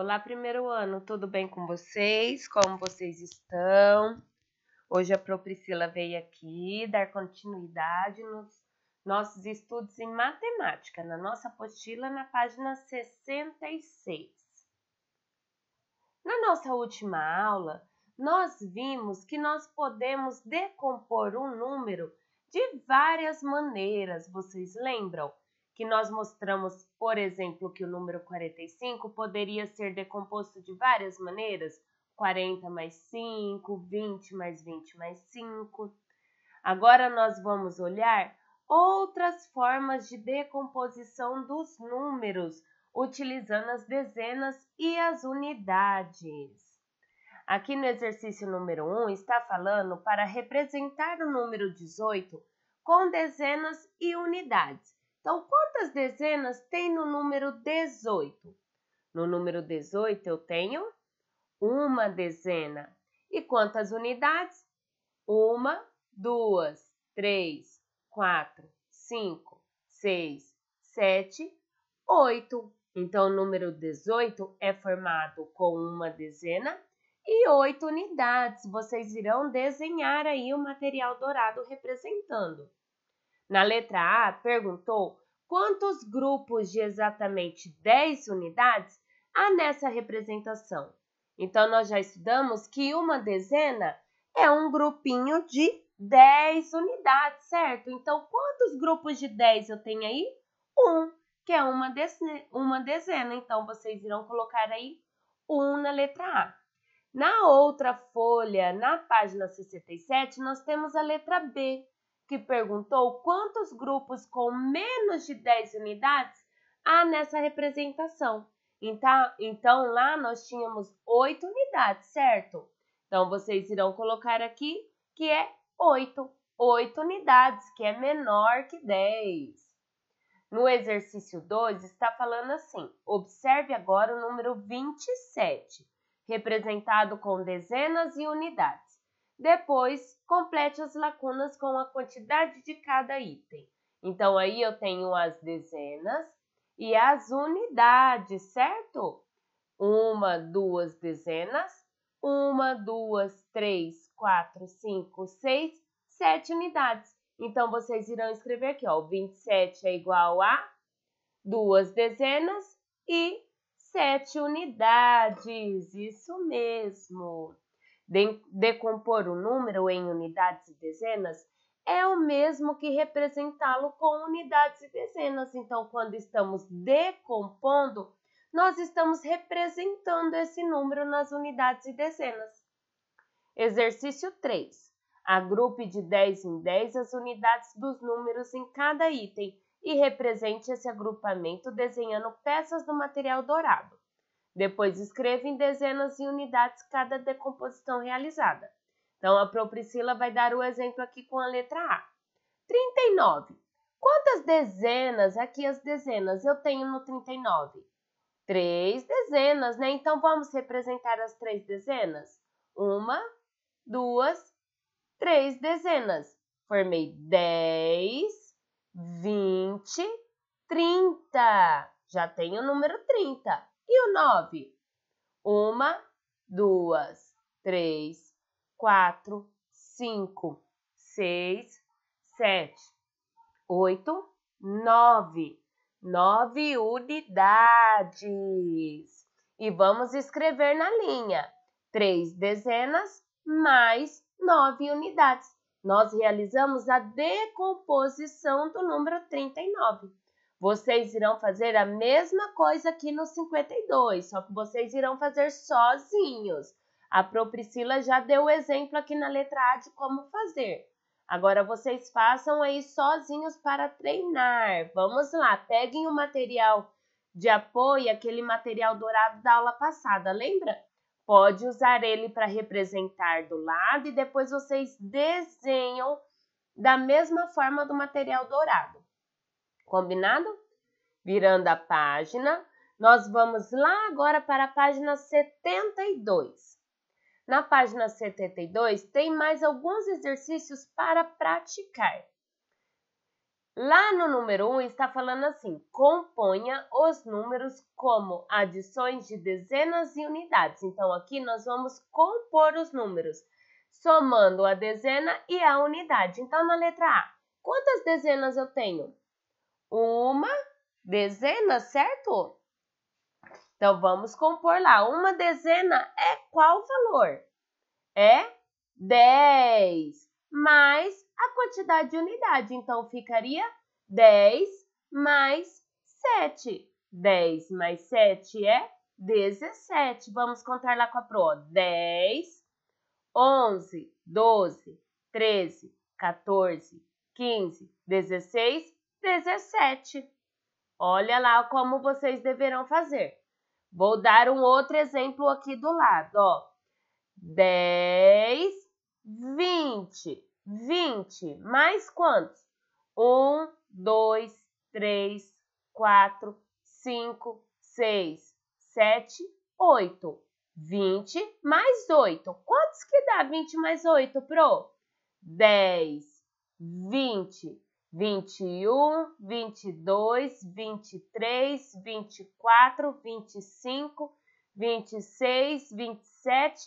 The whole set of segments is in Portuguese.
Olá, primeiro ano, tudo bem com vocês? Como vocês estão? Hoje a Pro Priscila veio aqui dar continuidade nos nossos estudos em matemática, na nossa apostila, na página 66. Na nossa última aula, nós vimos que nós podemos decompor um número de várias maneiras, vocês lembram? que nós mostramos, por exemplo, que o número 45 poderia ser decomposto de várias maneiras: 40 mais 5, 20 mais 20 mais 5. Agora nós vamos olhar outras formas de decomposição dos números, utilizando as dezenas e as unidades. Aqui no exercício número 1 está falando para representar o número 18 com dezenas e unidades. Então, quantas dezenas tem no número 18? No número 18 eu tenho uma dezena. E quantas unidades? Uma, duas, três, quatro, cinco, seis, sete, oito. Então, o número 18 é formado com uma dezena e oito unidades. Vocês irão desenhar aí o material dourado representando. Na letra A, perguntou quantos grupos de exatamente 10 unidades há nessa representação. Então, nós já estudamos que uma dezena é um grupinho de 10 unidades, certo? Então, quantos grupos de 10 eu tenho aí? Um, que é uma, dezena. Uma dezena. Então, vocês irão colocar aí 1 um na letra A. Na outra folha, na página 67, nós temos a letra B, que perguntou quantos grupos com menos de 10 unidades há nessa representação. Então, então lá nós tínhamos 8 unidades, certo? Então vocês irão colocar aqui que é 8, 8 unidades, que é menor que 10. No exercício 2 está falando assim: observe agora o número 27, representado com dezenas e unidades. Depois, complete as lacunas com a quantidade de cada item. Então, aí eu tenho as dezenas e as unidades, certo? Uma, duas dezenas, uma, duas, três, quatro, cinco, seis, sete unidades. Então, vocês irão escrever aqui, ó, 27 é igual a duas dezenas e sete unidades, isso mesmo de, decompor o número em unidades e dezenas é o mesmo que representá-lo com unidades e dezenas. Então, quando estamos decompondo, nós estamos representando esse número nas unidades e dezenas. Exercício 3. Agrupe de 10 em 10 as unidades dos números em cada item e represente esse agrupamento desenhando peças do material dourado. Depois escreva em dezenas e unidades cada decomposição realizada. Então a propriscila vai dar o exemplo aqui com a letra A. 39. Quantas dezenas, aqui as dezenas, eu tenho no 39? Três dezenas, né? Então vamos representar as três dezenas? Uma, duas, três dezenas. Formei 10, 20, 30. Já tenho o número 30. E o 9? Uma, duas, três, quatro, cinco, seis, sete, oito, nove. Nove unidades. E vamos escrever na linha. Três dezenas mais nove unidades. Nós realizamos a decomposição do número 39. Vocês irão fazer a mesma coisa aqui no 52, só que vocês irão fazer sozinhos. A Priscila já deu o exemplo aqui na letra A de como fazer. Agora vocês façam aí sozinhos para treinar. Vamos lá, peguem o material de apoio, aquele material dourado da aula passada, lembra? Pode usar ele para representar do lado e depois vocês desenham da mesma forma do material dourado. Combinado? Virando a página, nós vamos lá agora para a página 72. Na página 72 tem mais alguns exercícios para praticar. Lá no número 1 está falando assim: componha os números como adições de dezenas e unidades. Então aqui nós vamos compor os números, somando a dezena e a unidade. Então na letra A, quantas dezenas eu tenho? uma dezena, certo? Então, vamos compor lá. Uma dezena é qual valor? É 10 mais a quantidade de unidade. Então, ficaria 10 mais 7. 10 mais 7 é 17. Vamos contar lá com a pro. 10, 11, 12, 13, 14, 15, 16, 17. Olha lá como vocês deverão fazer. Vou dar um outro exemplo aqui do lado, ó. 10, 20. 20 mais quantos? 1, 2, 3, 4, 5, 6, 7, 8. 20 mais 8. Quantos que dá 20 mais 8, pro? 10, 20, vinte 22, um, vinte 25, dois, vinte 28. três, vinte quatro, vinte cinco, vinte seis, vinte sete,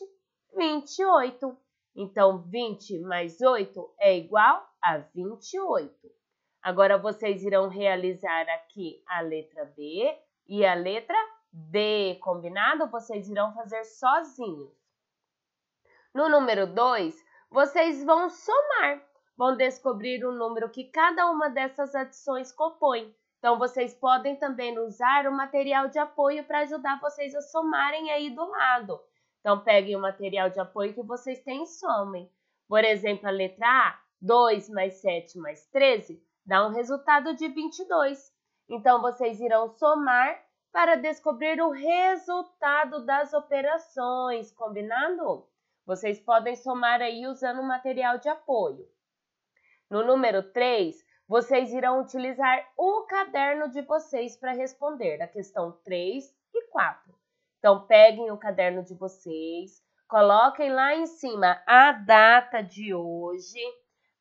vinte oito. Então, vinte mais oito é igual a vinte oito. Agora, vocês irão realizar aqui a letra B e a letra D, combinado? Vocês irão fazer sozinhos. No número dois, vocês vão somar vão descobrir o número que cada uma dessas adições compõe. Então, vocês podem também usar o material de apoio para ajudar vocês a somarem aí do lado. Então, peguem o material de apoio que vocês têm e somem. Por exemplo, a letra A, 2 mais 7 mais 13, dá um resultado de 22. Então, vocês irão somar para descobrir o resultado das operações, combinado? Vocês podem somar aí usando o material de apoio. No número 3, vocês irão utilizar o caderno de vocês para responder a questão 3 e 4. Então, peguem o caderno de vocês, coloquem lá em cima a data de hoje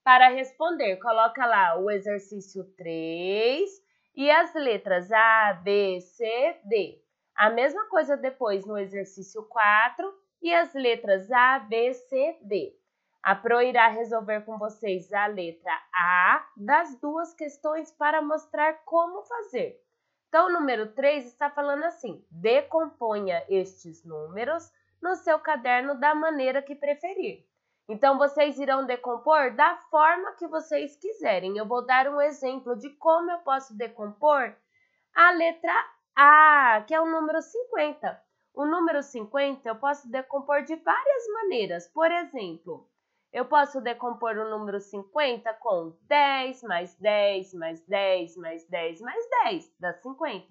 para responder. Coloca lá o exercício 3 e as letras A, B, C, D. A mesma coisa depois no exercício 4 e as letras A, B, C, D. A Pro irá resolver com vocês a letra A das duas questões para mostrar como fazer. Então, o número 3 está falando assim: decomponha estes números no seu caderno da maneira que preferir. Então, vocês irão decompor da forma que vocês quiserem. Eu vou dar um exemplo de como eu posso decompor a letra A, que é o número 50. O número 50 eu posso decompor de várias maneiras. Por exemplo, eu posso decompor o número 50 com 10 mais 10 mais 10 mais 10 mais 10, dá 50.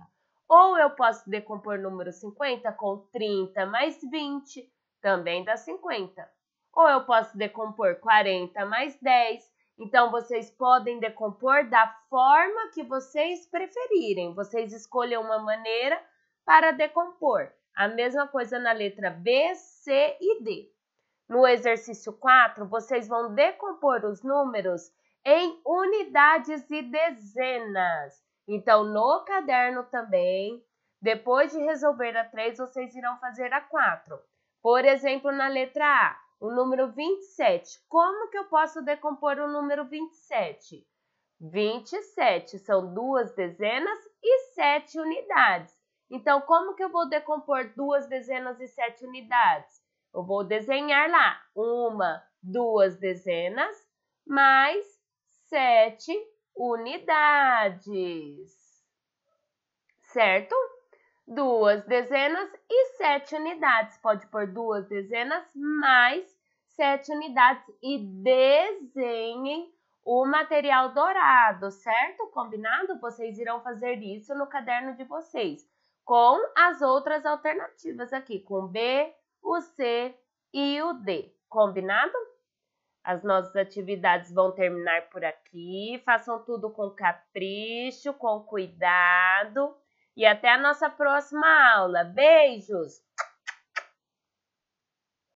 Ou eu posso decompor o número 50 com 30 mais 20, também dá 50. Ou eu posso decompor 40 mais 10. Então, vocês podem decompor da forma que vocês preferirem. Vocês escolhem uma maneira para decompor. A mesma coisa na letra B, C e D. No exercício 4, vocês vão decompor os números em unidades e dezenas. Então, no caderno também, depois de resolver a 3, vocês irão fazer a 4. Por exemplo, na letra A, o número 27. Como que eu posso decompor o número 27? 27 são duas dezenas e sete unidades. Então, como que eu vou decompor duas dezenas e sete unidades? Eu vou desenhar lá uma, duas dezenas, mais sete unidades, certo? Duas dezenas e sete unidades. Pode pôr duas dezenas mais sete unidades e desenhem o material dourado, certo? Combinado? Vocês irão fazer isso no caderno de vocês, com as outras alternativas aqui, com B, o C e o D. Combinado? As nossas atividades vão terminar por aqui. Façam tudo com capricho, com cuidado. E até a nossa próxima aula. Beijos!